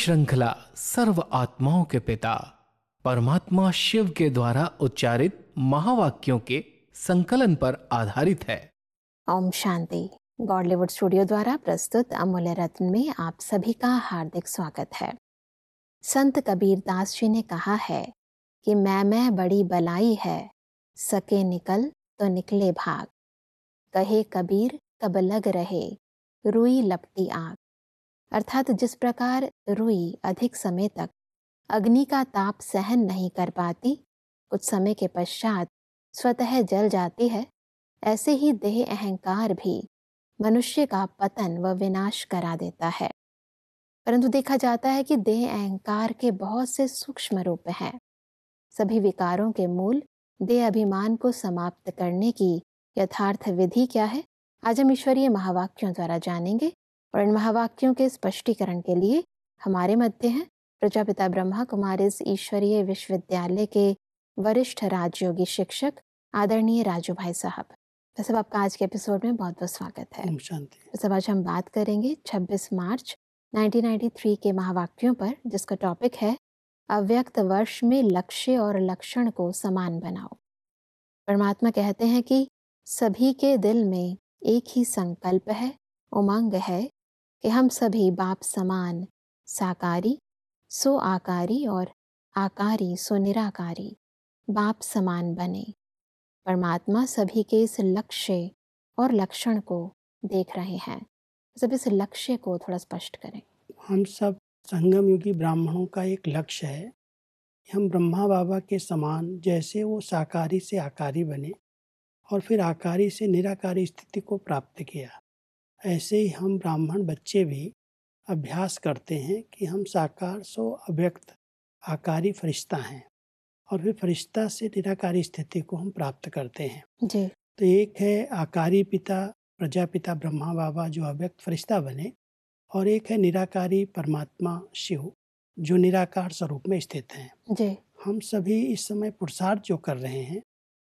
श्रृंखला सर्व आत्माओं के पिता परमात्मा शिव के द्वारा उच्चारित महावाक्यों के संकलन पर आधारित है ओम शांति गॉडलीवुड स्टूडियो द्वारा प्रस्तुत अमूल्य रत्न में आप सभी का हार्दिक स्वागत है संत कबीर दास जी ने कहा है कि मैं मैं बड़ी बलाई है सके निकल तो निकले भाग कहे कबीर कब लग रहे रुई लपटी आग अर्थात जिस प्रकार रुई अधिक समय तक अग्नि का ताप सहन नहीं कर पाती कुछ समय के पश्चात स्वतः जल जाती है ऐसे ही देह अहंकार भी मनुष्य का पतन व विनाश करा देता है परंतु देखा जाता है कि देह अहंकार के बहुत से सूक्ष्म रूप हैं सभी विकारों के मूल देह अभिमान को समाप्त करने की यथार्थ विधि क्या है आज हम ईश्वरीय महावाक्यों द्वारा जानेंगे और इन महावाक्यों के स्पष्टीकरण के लिए हमारे मध्य हैं प्रजापिता ब्रह्मा कुमारी ईश्वरीय विश्वविद्यालय के वरिष्ठ राजयोगी शिक्षक आदरणीय राजू भाई साहब तो सब आपका आज के एपिसोड में बहुत बहुत स्वागत है तो सब आज हम बात करेंगे 26 मार्च 1993 के महावाक्यों पर जिसका टॉपिक है अव्यक्त वर्ष में लक्ष्य और लक्षण को समान बनाओ परमात्मा कहते हैं कि सभी के दिल में एक ही संकल्प है उमंग है कि हम सभी बाप समान साकारी सो आकारी और आकारी सो निराकारी बाप समान बने परमात्मा सभी के इस लक्ष्य और लक्षण को देख रहे हैं सब इस लक्ष्य को थोड़ा स्पष्ट करें हम सब संगम योगी ब्राह्मणों का एक लक्ष्य है हम ब्रह्मा बाबा के समान जैसे वो साकारी से आकारी बने और फिर आकारी से निराकारी स्थिति को प्राप्त किया ऐसे ही हम ब्राह्मण बच्चे भी अभ्यास करते हैं कि हम साकार सो अव्यक्त आकारी फरिश्ता हैं और फिर फरिश्ता से निराकारी स्थिति को हम प्राप्त करते हैं जी तो एक है आकारी पिता प्रजापिता ब्रह्मा बाबा जो अव्यक्त फरिश्ता बने और एक है निराकारी परमात्मा शिव जो निराकार स्वरूप में स्थित हैं जी हम सभी इस समय पुरुषार्थ जो कर रहे हैं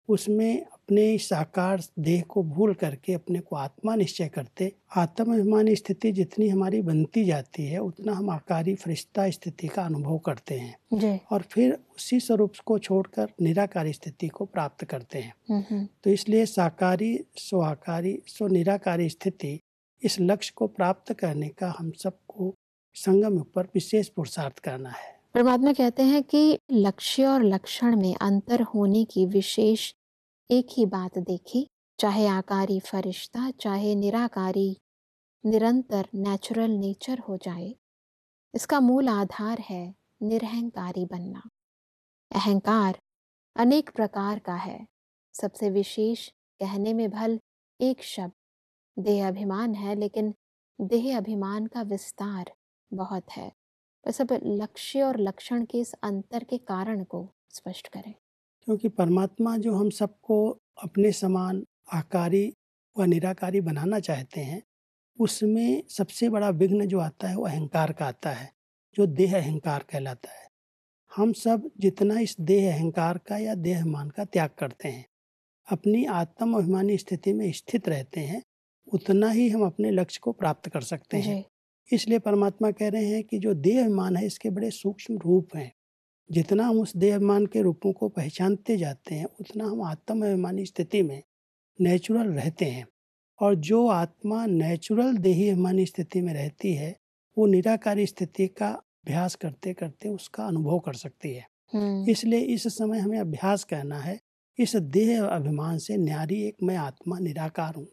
उसमें अपने साकार देह को भूल करके अपने को आत्मा निश्चय करते आत्माभिमान स्थिति जितनी हमारी बनती जाती है उतना हम आकारी फरिश्ता स्थिति का अनुभव करते हैं और फिर उसी स्वरूप को छोड़कर निराकार स्थिति को प्राप्त करते हैं हम्म, हम्म। तो इसलिए साकारी स्वाकारी स्व निराकारी स्थिति इस लक्ष्य को प्राप्त करने का हम सबको संगम पर विशेष पुरुषार्थ करना है परमात्मा कहते हैं कि लक्ष्य और लक्षण में अंतर होने की विशेष एक ही बात देखी चाहे आकारी फरिश्ता चाहे निराकारी निरंतर नेचुरल नेचर हो जाए इसका मूल आधार है निरहंकारी बनना अहंकार अनेक प्रकार का है सबसे विशेष कहने में भल एक शब्द देह अभिमान है लेकिन देह अभिमान का विस्तार बहुत है वह सब लक्ष्य और लक्षण के इस अंतर के कारण को स्पष्ट करें क्योंकि परमात्मा जो हम सबको अपने समान आकारी व निराकारी बनाना चाहते हैं उसमें सबसे बड़ा विघ्न जो आता है वो अहंकार का आता है जो देह अहंकार कहलाता है हम सब जितना इस देह अहंकार का या देह मान का त्याग करते हैं अपनी आत्म अभिमानी स्थिति में स्थित रहते हैं उतना ही हम अपने लक्ष्य को प्राप्त कर सकते हैं इसलिए परमात्मा कह रहे हैं कि जो देह मान है इसके बड़े सूक्ष्म रूप हैं जितना हम उस देहमान के रूपों को पहचानते जाते हैं उतना हम आत्म अभिमानी स्थिति में नेचुरल रहते हैं और जो आत्मा नेचुरल देही अभिमानी स्थिति में रहती है वो निराकारी स्थिति का अभ्यास करते करते उसका अनुभव कर सकती है हम्म। इसलिए इस समय हमें अभ्यास करना है इस देह अभिमान से न्यारी एक मैं आत्मा निराकार हूँ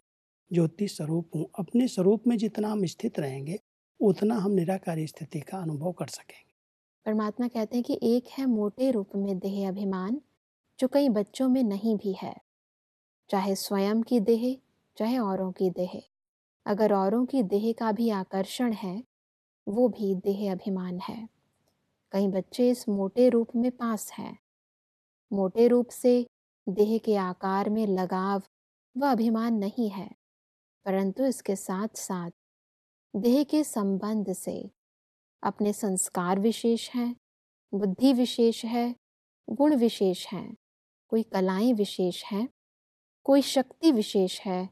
ज्योति स्वरूप हूँ अपने स्वरूप में जितना हम स्थित रहेंगे उतना हम निराकारी स्थिति का अनुभव कर सकेंगे परमात्मा कहते हैं कि एक है मोटे रूप में देह अभिमान जो कई बच्चों में नहीं भी है चाहे स्वयं की देह चाहे औरों की देह अगर औरों की देह का भी आकर्षण है वो भी देह अभिमान है कई बच्चे इस मोटे रूप में पास हैं मोटे रूप से देह के आकार में लगाव व अभिमान नहीं है परंतु इसके साथ साथ देह के संबंध से अपने संस्कार विशेष हैं बुद्धि विशेष है गुण विशेष हैं कोई कलाएं विशेष हैं कोई शक्ति विशेष है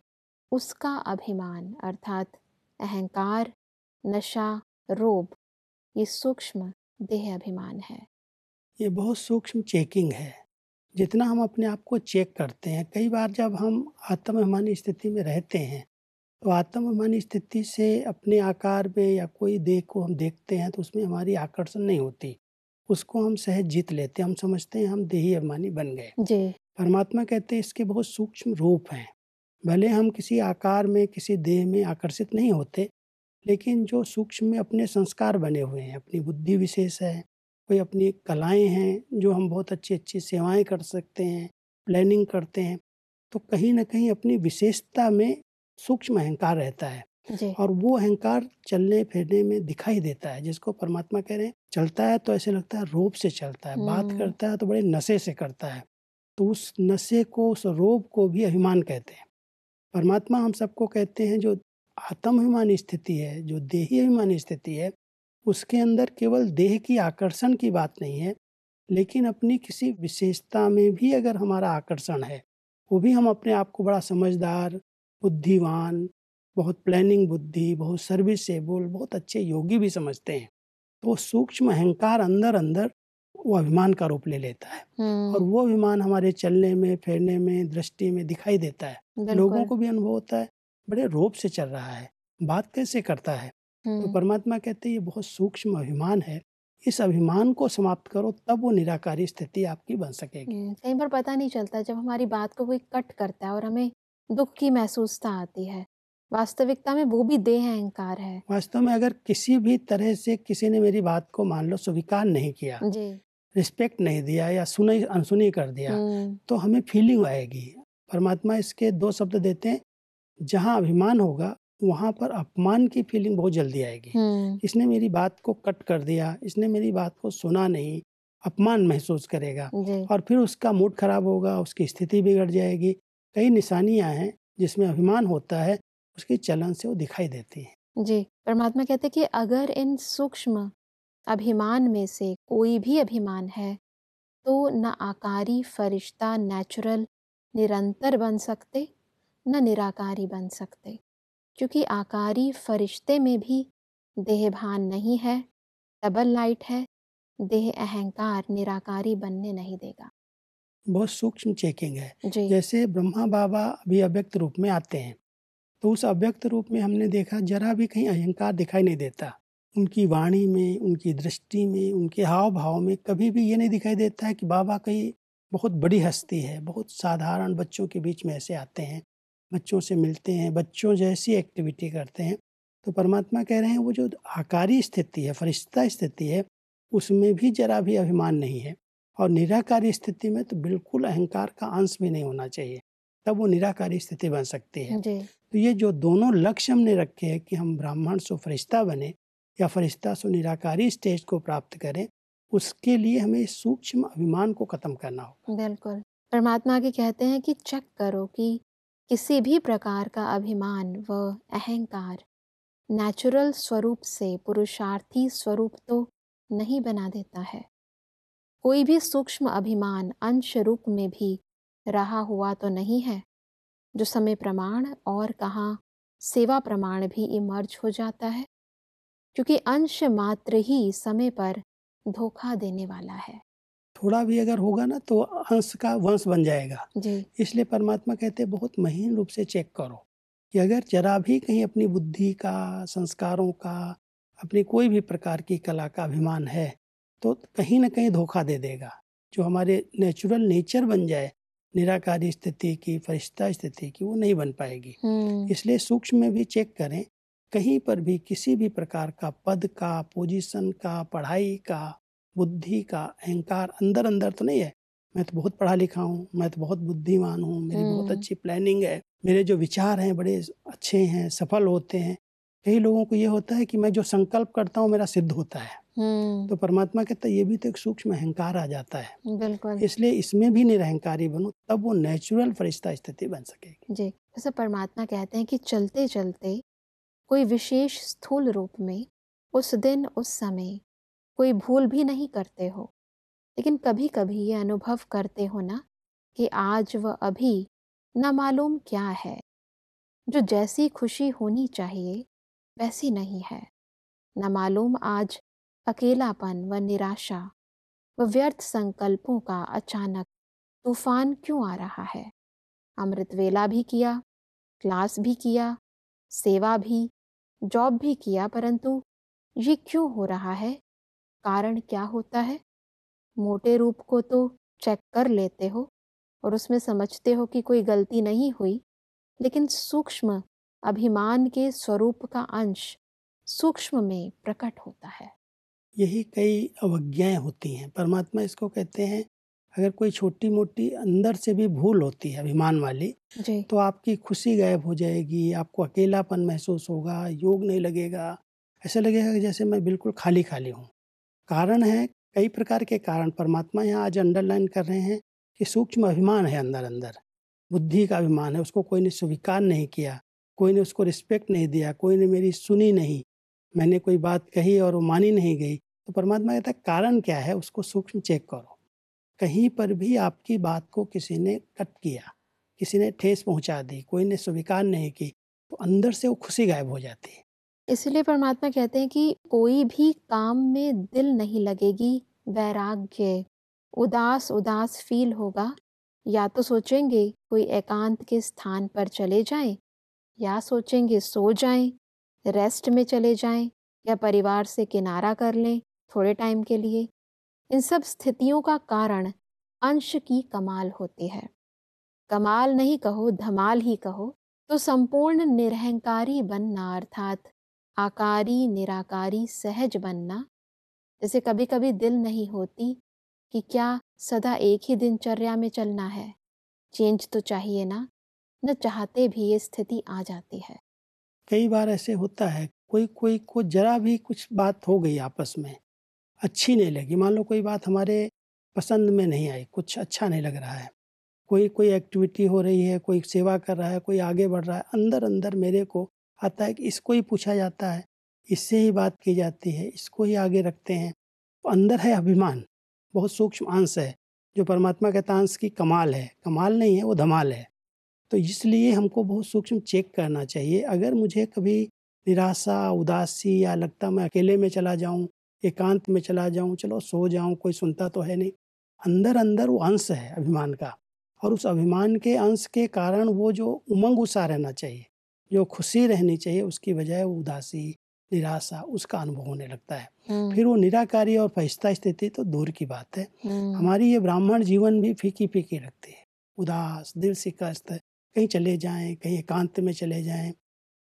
उसका अभिमान अर्थात अहंकार नशा रोब ये सूक्ष्म देह अभिमान है ये बहुत सूक्ष्म चेकिंग है जितना हम अपने आप को चेक करते हैं कई बार जब हम आत्महमानी स्थिति में रहते हैं तो आत्म मन स्थिति से अपने आकार में या कोई देह को हम देखते हैं तो उसमें हमारी आकर्षण नहीं होती उसको हम सहज जीत लेते हैं हम समझते हैं हम देही अभिमानी बन गए जी परमात्मा कहते हैं इसके बहुत सूक्ष्म रूप हैं भले हम किसी आकार में किसी देह में आकर्षित नहीं होते लेकिन जो सूक्ष्म में अपने संस्कार बने हुए हैं अपनी बुद्धि विशेष है कोई अपनी कलाएं हैं जो हम बहुत अच्छी अच्छी सेवाएं कर सकते हैं प्लानिंग करते हैं तो कहीं ना कहीं अपनी विशेषता में सूक्ष्म अहंकार रहता है और वो अहंकार चलने फिरने में दिखाई देता है जिसको परमात्मा कह रहे हैं चलता है तो ऐसे लगता है रोप से चलता है बात हम्म। करता है तो बड़े नशे से करता है तो उस नशे को उस रोप को भी अभिमान कहते हैं परमात्मा हम सबको कहते हैं जो आत्मभिमान स्थिति है जो देही अभिमान स्थिति है उसके अंदर केवल देह की आकर्षण की बात नहीं है लेकिन अपनी किसी विशेषता में भी अगर हमारा आकर्षण है वो भी हम अपने आप को बड़ा समझदार बुद्धिवान बहुत प्लानिंग बुद्धि बहुत सर्विसेबल बहुत अच्छे योगी भी समझते हैं तो सूक्ष्म अहंकार अंदर अंदर वो अभिमान का रूप ले लेता है हम्म। और वो अभिमान हमारे चलने में फेरने में दृष्टि में दिखाई देता है लोगों को भी अनुभव होता है बड़े रोप से चल रहा है बात कैसे करता है तो हम्म। परमात्मा कहते हैं ये बहुत सूक्ष्म अभिमान है इस अभिमान को समाप्त करो तब वो निराकारी स्थिति आपकी बन सकेगी हम्म, कहीं पर पता नहीं चलता जब हमारी बात को कोई कट करता है और हमें दुख की महसूसता आती है वास्तविकता में वो भी देह अहंकार है वास्तव में अगर किसी भी तरह से किसी ने मेरी बात को मान लो स्वीकार नहीं किया जी रिस्पेक्ट नहीं दिया या सुनी अनसुनी कर दिया हम्म। तो हमें फीलिंग आएगी परमात्मा इसके दो शब्द देते हैं जहाँ अभिमान होगा वहाँ पर अपमान की फीलिंग बहुत जल्दी आएगी हम्म। इसने मेरी बात को कट कर दिया इसने मेरी बात को सुना नहीं अपमान महसूस करेगा और फिर उसका मूड खराब होगा उसकी स्थिति बिगड़ जाएगी कई निशानियां हैं जिसमें अभिमान होता है उसके चलन से वो दिखाई देती हैं जी परमात्मा कहते हैं कि अगर इन सूक्ष्म अभिमान में से कोई भी अभिमान है तो न आकारी फरिश्ता नेचुरल निरंतर बन सकते न निराकारी बन सकते क्योंकि आकारी फरिश्ते में भी देह भान नहीं है डबल लाइट है देह अहंकार निराकारी बनने नहीं देगा बहुत सूक्ष्म चेकिंग है जैसे ब्रह्मा बाबा अभी अव्यक्त रूप में आते हैं तो उस अव्यक्त रूप में हमने देखा जरा भी कहीं अहंकार दिखाई नहीं देता उनकी वाणी में उनकी दृष्टि में उनके हाव भाव में कभी भी ये नहीं दिखाई देता है कि बाबा कहीं बहुत बड़ी हस्ती है बहुत साधारण बच्चों के बीच में ऐसे आते हैं बच्चों से मिलते हैं बच्चों जैसी एक्टिविटी करते हैं तो परमात्मा कह रहे हैं वो जो आकारी स्थिति है फरिश्ता स्थिति है उसमें भी जरा भी अभिमान नहीं है और निराकारी स्थिति में तो बिल्कुल अहंकार का अंश भी नहीं होना चाहिए तब वो निराकारी स्थिति बन सकती है तो ये जो दोनों लक्ष्य हमने रखे हैं कि हम ब्राह्मण सो फरिश्ता बने या फरिश्ता सो निराकारी स्टेज को प्राप्त करें उसके लिए हमें सूक्ष्म अभिमान को खत्म करना होगा बिल्कुल परमात्मा के कहते हैं कि चेक करो कि किसी भी प्रकार का अभिमान व अहंकार नेचुरल स्वरूप से पुरुषार्थी स्वरूप तो नहीं बना देता है कोई भी सूक्ष्म अभिमान अंश रूप में भी रहा हुआ तो नहीं है जो समय प्रमाण और कहाँ सेवा प्रमाण भी इमर्ज हो जाता है क्योंकि अंश मात्र ही समय पर धोखा देने वाला है थोड़ा भी अगर होगा ना तो अंश का वंश बन जाएगा जी इसलिए परमात्मा कहते हैं बहुत महीन रूप से चेक करो कि अगर जरा भी कहीं अपनी बुद्धि का संस्कारों का अपनी कोई भी प्रकार की कला का अभिमान है तो कहीं ना कहीं धोखा दे देगा जो हमारे नेचुरल नेचर बन जाए निराकारी स्थिति की फरिश्ता स्थिति की वो नहीं बन पाएगी हम्म। इसलिए सूक्ष्म में भी चेक करें कहीं पर भी किसी भी प्रकार का पद का पोजीशन का पढ़ाई का बुद्धि का अहंकार अंदर अंदर तो नहीं है मैं तो बहुत पढ़ा लिखा हूँ मैं तो बहुत बुद्धिमान हूँ मेरी बहुत हम्म। अच्छी प्लानिंग है मेरे जो विचार हैं बड़े अच्छे हैं सफल होते हैं कई लोगों को ये होता है कि मैं जो संकल्प करता हूँ मेरा सिद्ध होता है हम्म। तो परमात्मा कहता है ये भी तो एक सूक्ष्म अहंकार आ जाता है बिल्कुल इसलिए इसमें भी निरहंकारी बनो तब वो नेचुरल फरिश्ता स्थिति बन सकेगी जी जैसे परमात्मा कहते हैं कि चलते चलते कोई विशेष स्थूल रूप में उस दिन उस समय कोई भूल भी नहीं करते हो लेकिन कभी कभी ये अनुभव करते हो ना कि आज व अभी न मालूम क्या है जो जैसी खुशी होनी चाहिए वैसी नहीं है न मालूम आज अकेलापन व निराशा व व्यर्थ संकल्पों का अचानक तूफान क्यों आ रहा है अमृत वेला भी किया क्लास भी किया सेवा भी जॉब भी किया परंतु ये क्यों हो रहा है कारण क्या होता है मोटे रूप को तो चेक कर लेते हो और उसमें समझते हो कि कोई गलती नहीं हुई लेकिन सूक्ष्म अभिमान के स्वरूप का अंश सूक्ष्म में प्रकट होता है यही कई अवज्ञाएं होती हैं परमात्मा इसको कहते हैं अगर कोई छोटी मोटी अंदर से भी भूल होती है अभिमान वाली तो आपकी खुशी गायब हो जाएगी आपको अकेलापन महसूस होगा योग नहीं लगेगा ऐसा लगेगा कि जैसे मैं बिल्कुल खाली खाली हूँ कारण है कई प्रकार के कारण परमात्मा यहाँ आज अंडरलाइन कर रहे हैं कि सूक्ष्म अभिमान है अंदर अंदर बुद्धि का अभिमान है उसको कोई ने स्वीकार नहीं किया कोई ने उसको रिस्पेक्ट नहीं दिया कोई ने मेरी सुनी नहीं मैंने कोई बात कही और वो मानी नहीं गई तो परमात्मा कहता है कारण क्या है उसको सूक्ष्म चेक करो कहीं पर भी आपकी बात को किसी ने कट किया किसी ने ठेस पहुंचा दी कोई ने स्वीकार नहीं की तो अंदर से वो खुशी गायब हो जाती है इसलिए परमात्मा कहते हैं कि कोई भी काम में दिल नहीं लगेगी वैराग्य उदास उदास फील होगा या तो सोचेंगे कोई एकांत के स्थान पर चले जाएं या सोचेंगे सो जाएं, रेस्ट में चले जाएं या परिवार से किनारा कर लें थोड़े टाइम के लिए इन सब स्थितियों का कारण अंश की कमाल होती है कमाल नहीं कहो धमाल ही कहो तो संपूर्ण निरहंकारी बनना अर्थात आकारी निराकारी सहज बनना जैसे कभी कभी दिल नहीं होती कि क्या सदा एक ही दिनचर्या में चलना है चेंज तो चाहिए ना न चाहते भी ये स्थिति आ जाती है कई बार ऐसे होता है कोई कोई को जरा भी कुछ बात हो गई आपस में अच्छी नहीं लगी मान लो कोई बात हमारे पसंद में नहीं आई कुछ अच्छा नहीं लग रहा है कोई कोई एक्टिविटी हो रही है कोई सेवा कर रहा है कोई आगे बढ़ रहा है अंदर अंदर मेरे को आता है कि इसको ही पूछा जाता है इससे ही बात की जाती है इसको ही आगे रखते हैं तो अंदर है अभिमान बहुत सूक्ष्म अंश है जो परमात्मा के अंश की कमाल है कमाल नहीं है वो धमाल है तो इसलिए हमको बहुत सूक्ष्म चेक करना चाहिए अगर मुझे कभी निराशा उदासी या लगता मैं अकेले में चला जाऊँ एकांत में चला जाऊँ चलो सो जाऊँ कोई सुनता तो है नहीं अंदर अंदर वो अंश है अभिमान का और उस अभिमान के अंश के कारण वो जो उमंग उषा रहना चाहिए जो खुशी रहनी चाहिए उसकी बजाय वो उदासी निराशा उसका अनुभव होने लगता है हम्म। फिर वो निराकारी और फहिस्ता स्थिति तो दूर की बात है हम्म। हमारी ये ब्राह्मण जीवन भी फीकी फीकी लगती है उदास दिल है कहीं चले जाएं कहीं एकांत में चले जाएं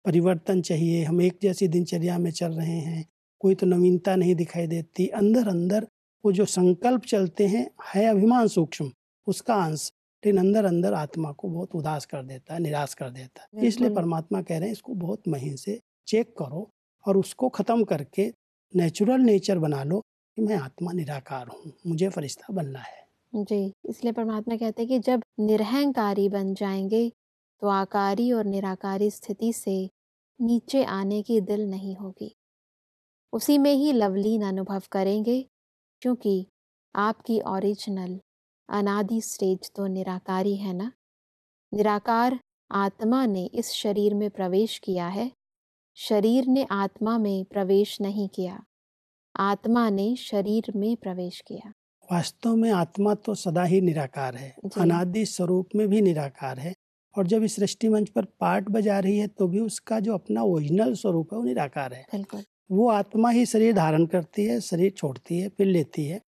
परिवर्तन चाहिए हम एक जैसी दिनचर्या में चल रहे हैं कोई तो नवीनता नहीं दिखाई देती अंदर अंदर वो जो संकल्प चलते हैं है अभिमान सूक्ष्म उसका अंश लेकिन अंदर अंदर आत्मा को बहुत उदास कर देता है निराश कर देता है इसलिए परमात्मा कह रहे हैं इसको बहुत महीन से चेक करो और उसको ख़त्म करके नेचुरल नेचर बना लो कि मैं आत्मा निराकार हूँ मुझे फरिश्ता बनना है जी, इसलिए परमात्मा कहते हैं कि जब निरहंकारी बन जाएंगे, तो आकारी और निराकारी स्थिति से नीचे आने की दिल नहीं होगी। उसी में ही लवलीन अनुभव करेंगे, क्योंकि आपकी ओरिजिनल अनादि स्टेज तो निराकारी है ना? निराकार आत्मा ने इस शरीर में प्रवेश किया है, शरीर ने आत्मा में प्रवेश नहीं किया, आत्मा ने शरीर में प्रवेश किया। वास्तव में आत्मा तो सदा ही निराकार है अनादि स्वरूप में भी निराकार है और जब इस सृष्टि मंच पर पार्ट बजा रही है तो भी उसका जो अपना ओरिजिनल स्वरूप है वो निराकार है वो आत्मा ही शरीर धारण करती है शरीर छोड़ती है फिर लेती है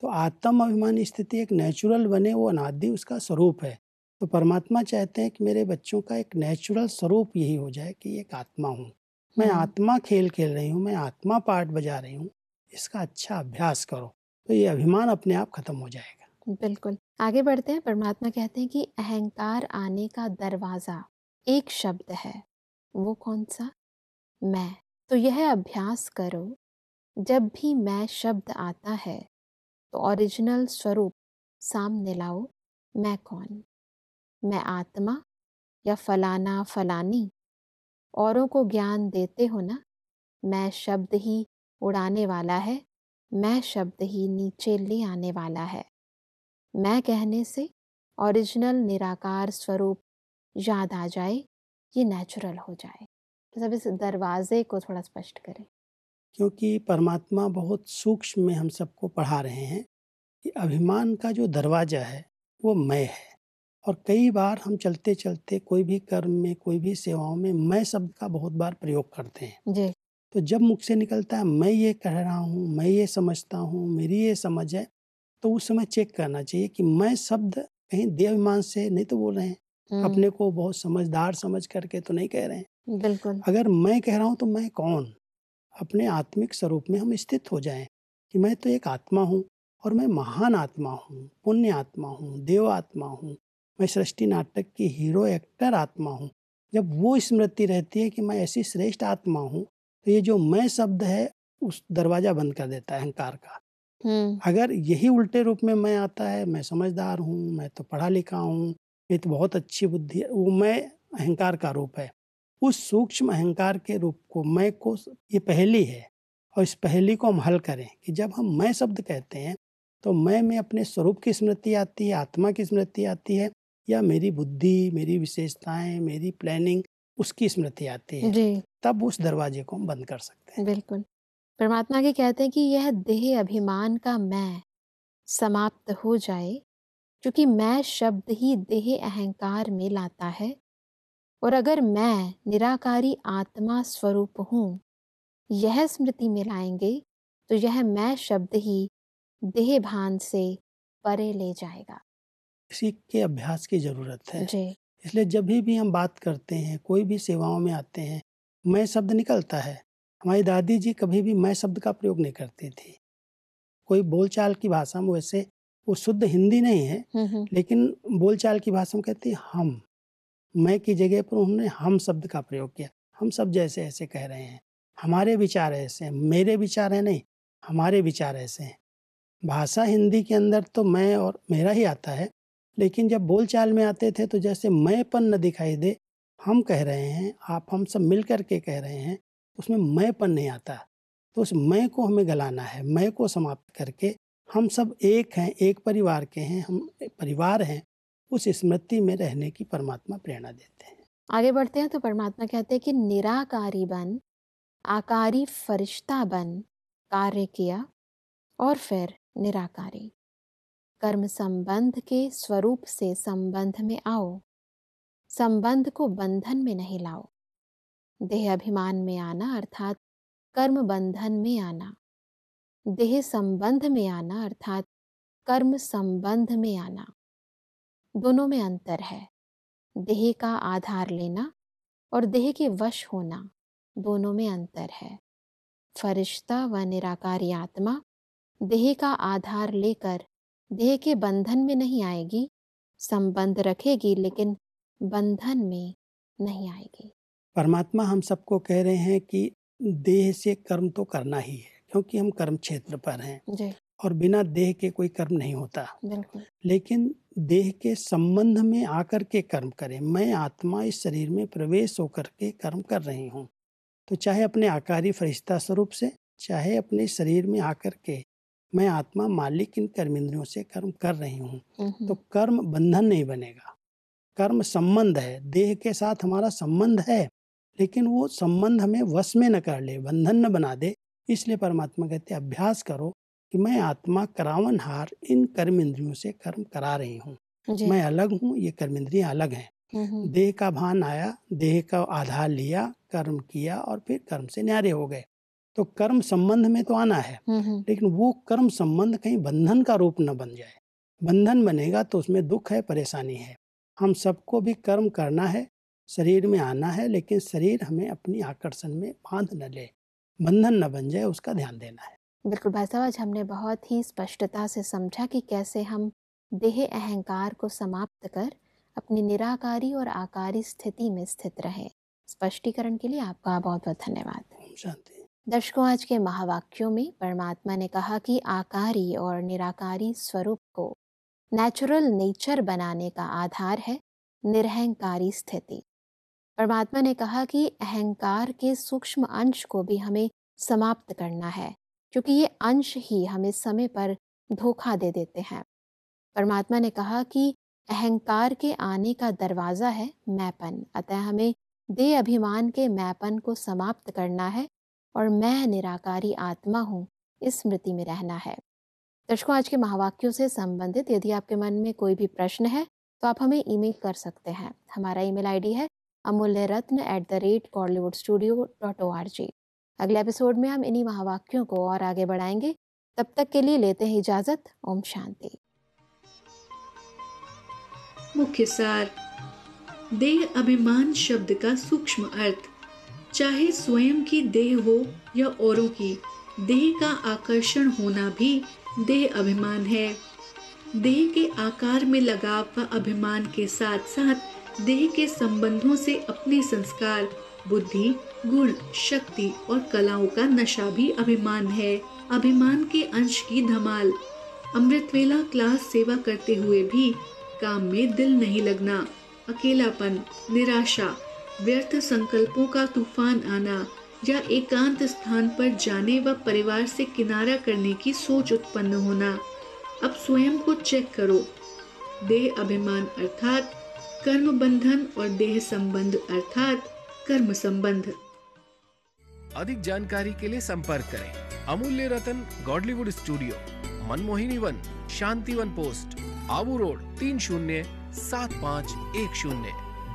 तो आत्म अभिमान स्थिति एक नेचुरल बने वो अनादि उसका स्वरूप है तो परमात्मा चाहते हैं कि मेरे बच्चों का एक नेचुरल स्वरूप यही हो जाए कि एक आत्मा हूँ मैं हम्म। आत्मा खेल खेल रही हूँ मैं आत्मा पार्ट बजा रही हूँ इसका अच्छा अभ्यास करो तो ये अभिमान अपने आप खत्म हो जाएगा बिल्कुल आगे बढ़ते हैं परमात्मा कहते हैं कि अहंकार आने का दरवाज़ा एक शब्द है वो कौन सा मैं तो यह अभ्यास करो जब भी मैं शब्द आता है तो ओरिजिनल स्वरूप सामने लाओ मैं कौन मैं आत्मा या फलाना फलानी औरों को ज्ञान देते हो ना मैं शब्द ही उड़ाने वाला है मैं शब्द ही नीचे ले आने वाला है मैं कहने से ओरिजिनल निराकार स्वरूप याद आ जाए ये नेचुरल हो जाए तो सब इस दरवाजे को थोड़ा स्पष्ट करें क्योंकि परमात्मा बहुत सूक्ष्म में हम सबको पढ़ा रहे हैं कि अभिमान का जो दरवाज़ा है वो मैं है और कई बार हम चलते चलते कोई भी कर्म में कोई भी सेवाओं में मैं शब्द का बहुत बार प्रयोग करते हैं जी तो जब मुख से निकलता है मैं ये कह रहा हूँ मैं ये समझता हूँ मेरी ये समझ है तो उस समय चेक करना चाहिए कि मैं शब्द कहीं देवमान से नहीं तो बोल रहे हैं अपने को बहुत समझदार समझ करके तो नहीं कह रहे हैं बिल्कुल अगर मैं कह रहा हूँ तो मैं कौन अपने आत्मिक स्वरूप में हम स्थित हो जाए कि मैं तो एक आत्मा हूँ और मैं महान आत्मा हूँ पुण्य आत्मा हूँ देव आत्मा हूँ मैं सृष्टि नाटक की हीरो एक्टर आत्मा हूँ जब वो स्मृति रहती है कि मैं ऐसी श्रेष्ठ आत्मा हूँ तो ये जो मैं शब्द है उस दरवाजा बंद कर देता है अहंकार का अगर यही उल्टे रूप में मैं आता है मैं समझदार हूँ मैं तो पढ़ा लिखा हूँ ये तो बहुत अच्छी बुद्धि है वो मैं अहंकार का रूप है उस सूक्ष्म अहंकार के रूप को मैं को ये पहली है और इस पहली को हम हल करें कि जब हम मैं शब्द कहते हैं तो मैं में अपने स्वरूप की स्मृति आती है आत्मा की स्मृति आती है या मेरी बुद्धि मेरी विशेषताएं मेरी प्लानिंग उसकी स्मृति आती है जी। तब उस दरवाजे को हम बंद कर सकते हैं बिल्कुल परमात्मा के कहते हैं कि यह देह अभिमान का मैं समाप्त हो जाए क्योंकि मैं शब्द ही देह अहंकार में लाता है और अगर मैं निराकारी आत्मा स्वरूप हूँ यह स्मृति में लाएंगे तो यह मैं शब्द ही देह भान से परे ले जाएगा इसी के अभ्यास की जरूरत है जी इसलिए जब भी भी हम बात करते हैं कोई भी सेवाओं में आते हैं मैं शब्द निकलता है हमारी दादी जी कभी भी मैं शब्द का प्रयोग नहीं करती थी कोई बोलचाल की भाषा में वैसे वो शुद्ध हिंदी नहीं है लेकिन बोलचाल की भाषा में कहती है हम मैं की जगह पर उन्होंने हम शब्द का प्रयोग किया हम सब जैसे ऐसे कह रहे हैं हमारे विचार ऐसे हैं मेरे विचार हैं नहीं हमारे विचार ऐसे हैं भाषा हिंदी के अंदर तो मैं और मेरा ही आता है लेकिन जब बोलचाल में आते थे तो जैसे मैंपन न दिखाई दे हम कह रहे हैं आप हम सब मिल कर के कह रहे हैं उसमें मैंपन नहीं आता तो उस मैं को हमें गलाना है मैं को समाप्त करके हम सब एक हैं एक परिवार के हैं हम परिवार हैं उस स्मृति में रहने की परमात्मा प्रेरणा देते हैं आगे बढ़ते हैं तो परमात्मा कहते हैं कि निराकारी बन आकारी फरिश्ता बन कार्य किया और फिर निराकारी कर्म संबंध के स्वरूप से संबंध में आओ संबंध को बंधन में नहीं लाओ देह अभिमान में आना अर्थात कर्म बंधन में आना देह संबंध में आना अर्थात कर्म संबंध में आना दोनों में अंतर है देह का आधार लेना और देह के वश होना दोनों में अंतर है फरिश्ता व निराकारी आत्मा देह का आधार लेकर देह के बंधन में नहीं आएगी संबंध रखेगी लेकिन बंधन में नहीं आएगी परमात्मा हम सबको कह रहे हैं कि देह से कर्म तो करना ही है क्योंकि हम कर्म क्षेत्र पर हैं और बिना देह के कोई कर्म नहीं होता लेकिन देह के संबंध में आकर के कर्म करें मैं आत्मा इस शरीर में प्रवेश होकर के कर्म कर रही हूँ तो चाहे अपने आकारी फरिश्ता स्वरूप से चाहे अपने शरीर में आकर के मैं आत्मा मालिक इन कर्म इंद्रियों से कर्म कर रही हूँ हम्म, तो हम्म। कर्म बंधन नहीं बनेगा कर्म संबंध है देह के साथ हमारा संबंध है लेकिन वो संबंध हमें वश में न कर ले बंधन न बना दे इसलिए परमात्मा कहते अभ्यास करो कि मैं आत्मा करावन हार इन कर्म इंद्रियों से कर्म करा रही हूँ मैं अलग हूँ ये कर्म इंद्रिया अलग है हम्म, देह का भान आया देह का आधार लिया कर्म किया और फिर कर्म से न्यारे हो गए तो कर्म संबंध में तो आना है हम्म, हम्म। लेकिन वो कर्म संबंध कहीं बंधन का रूप न बन जाए बंधन बनेगा तो उसमें दुख है परेशानी है हम सबको भी कर्म करना है शरीर में आना है लेकिन शरीर हमें अपनी आकर्षण में बांध न ले बंधन न बन जाए उसका ध्यान देना है बिल्कुल भाई साहब आज हमने बहुत ही स्पष्टता से समझा कि कैसे हम देह अहंकार को समाप्त कर अपनी निराकारी और आकारी स्थिति में स्थित रहे स्पष्टीकरण के लिए आपका बहुत बहुत धन्यवाद शांति दर्शकों आज के महावाक्यों में परमात्मा ने कहा कि आकारी और निराकारी स्वरूप को नेचुरल नेचर बनाने का आधार है निरहंकारी स्थिति परमात्मा ने कहा कि अहंकार के सूक्ष्म अंश को भी हमें समाप्त करना है क्योंकि ये अंश ही हमें समय पर धोखा दे देते हैं परमात्मा ने कहा कि अहंकार के आने का दरवाज़ा है मैपन अतः हमें दे अभिमान के मैपन को समाप्त करना है और मैं निराकारी आत्मा हूँ इस स्मृति में रहना है दर्शकों आज के महावाक्यों से संबंधित यदि आपके मन में कोई भी प्रश्न है तो आप हमें ईमेल कर सकते हैं हमारा ईमेल आईडी है Amulya Ratna at the rate Godlywood studio dot O R G अगले एपिसोड में हम इन्हीं महावाक्यों को और आगे बढ़ाएंगे तब तक के लिए लेते हैं इजाजत ओम शांति मुख्य सार देह अभिमान शब्द का सूक्ष्म अर्थ चाहे स्वयं की देह हो या औरों की देह का आकर्षण होना भी देह अभिमान है देह के आकार में लगाव व अभिमान के साथ साथ देह के संबंधों से अपने संस्कार बुद्धि गुण शक्ति और कलाओं का नशा भी अभिमान है अभिमान के अंश की धमाल अमृतवेला क्लास सेवा करते हुए भी काम में दिल नहीं लगना अकेलापन निराशा व्यर्थ संकल्पों का तूफान आना या एकांत स्थान पर जाने व परिवार से किनारा करने की सोच उत्पन्न होना अब स्वयं को चेक करो देह अभिमान अर्थात कर्म बंधन और देह संबंध अर्थात कर्म संबंध अधिक जानकारी के लिए संपर्क करें Amulya Ratan Godlywood studio Manmohini Van Shantivan post Abu road तीन शून्य सात पाँच एक शून्य